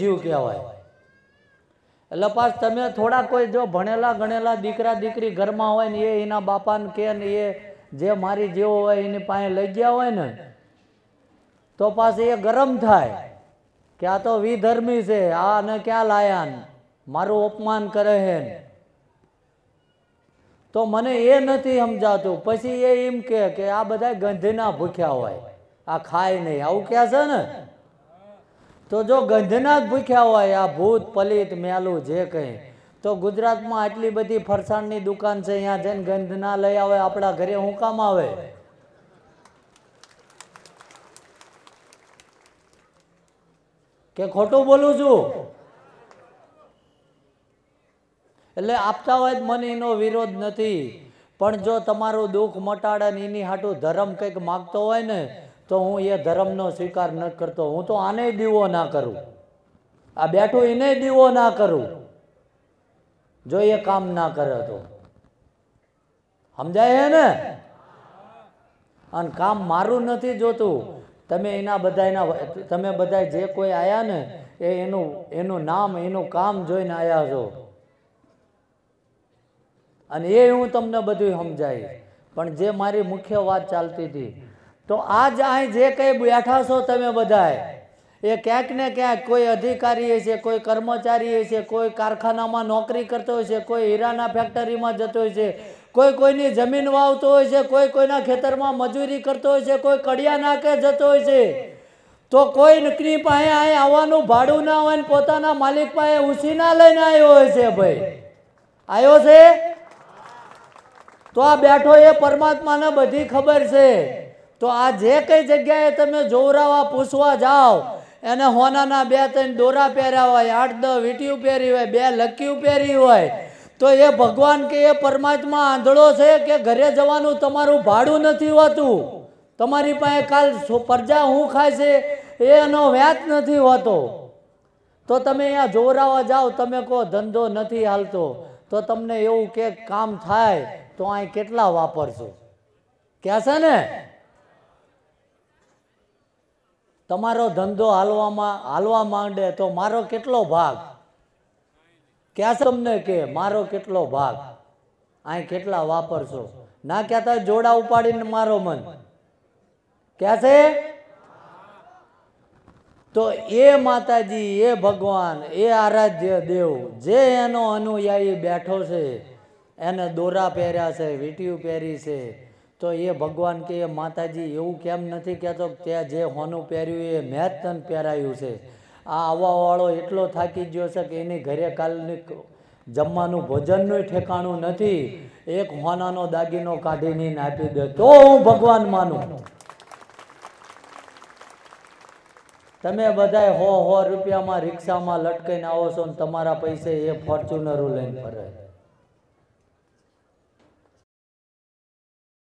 જીવ કહેવાય એટલે પાછ તમે થોડા કોઈ જો ભણેલા ગણેલા દીકરા દીકરી ઘરમાં હોય ને એ એના બાપાને કે ને એ જે મારી જેવો હોય એની પાસે લઈ ગયા હોય ને તો પાછી એ ગરમ થાય કે આ તો વિધર્મી છે આને ક્યાં લાયા મારું અપમાન કરે હે તો મને એ નથી સમજાતું પછી એ એમ કે આ બધા ગંધના ભૂખ્યા હોય આ ખાય નહીં આવું કહે છે ને તો જો ગંધના જ ભૂખ્યા હોય આ ભૂત પલિત મેલું જે કંઈ તો ગુજરાતમાં આટલી બધી ફરસાણની દુકાન છે અહીંયા જઈને ગંધ ના લઈ આવે આપણા ઘરે હું કામ આવે કે ખોટું બોલું છું એટલે આપતા હોય મને એનો વિરોધ નથી પણ જો તમારું દુઃખ મટાડે ને એની હાટું ધર્મ કંઈક માગતો હોય ને તો હું એ ધર્મનો સ્વીકાર ન કરતો હું તો આને દીવો ના કરું આ બેઠું એને દીવો ના કરું જો એ કામ ના કરે તો સમજાય ને અને કામ મારું નથી જોતું તમે એના બધાના તમે બધા જે કોઈ આવ્યા ને એ એનું એનું નામ એનું કામ જોઈને આવ્યા છો અને એ હું તમને બધું સમજાય પણ જે મારી મુખ્ય વાત ચાલતી હતી તો આજ અહીં જે કંઈ બેઠા છો તમે બધાએ એ ક્યાંક ને ક્યાંક કોઈ અધિકારી છે કોઈ કર્મચારી છે કોઈ કારખાનામાં નોકરી કરતો હોય છે કોઈ હીરાના ફેક્ટરીમાં જતો હોય છે કોઈ કોઈની જમીન વાવતો હોય છે કોઈ કોઈના ખેતરમાં મજૂરી કરતો હોય છે કોઈ કડિયા નાકે જતો હોય છે તો કોઈ નકરી પાસે અહીં આવવાનું ભાડું ના હોય ને પોતાના માલિક પાસે ઉછીના લઈને આવ્યો હોય છે ભાઈ આવ્યો છે તો આ બેઠો એ પરમાત્માને બધી ખબર છે તો આ જે કઈ જગ્યાએ તમે જોવરાવા પૂછવા જાઓ એને હોનાના બે ત્રણ દોરા પહેર્યા હોય આઠ દસ વીંટીયું પહેરી હોય બે લક્યું પહેરી હોય તો એ ભગવાન કે એ પરમાત્મા આંધળો છે કે ઘરે જવાનું તમારું ભાડું નથી હોતું તમારી પાસે કાલ પ્રજા હું ખાય છે એનો વ્યાજ નથી હોતો તો તમે અહીંયા જોવરાવા જાઓ તમે કહો ધંધો નથી હાલતો તો તમને એવું કે કામ થાય તો અહીં કેટલા વાપરશો કહેશે ને તમારો ધંધો હાલવામાં હાલવા માંડે તો મારો કેટલો ભાગ ક્યાં તમને કે મારો કેટલો ભાગ અહીં કેટલા વાપરશો ના કહેતા જોડા ઉપાડીને મારો મન ક્યાં છે તો એ માતાજી એ ભગવાન એ આરાધ્ય દેવ જે એનો અનુયાયી બેઠો છે એને દોરા પહેર્યા છે વીટીયું પહેરી છે તો એ ભગવાન કે એ માતાજી એવું કેમ નથી કહેતો ત્યાં જે હોનું પહેર્યું એ મેં તન પહેરાયું છે આ આવવાવાળો એટલો થાકી ગયો છે કે એની ઘરે કાલની જમવાનું ભોજનનું ઠેકાણું નથી એક હોનાનો દાગીનો કાઢીને આપી દે તો હું ભગવાન માનું તમે બધા હો હો રૂપિયામાં રિક્ષામાં લટકીને આવો છો ને તમારા પૈસે એ ફોર્ચ્યુનરું લઈને ફરે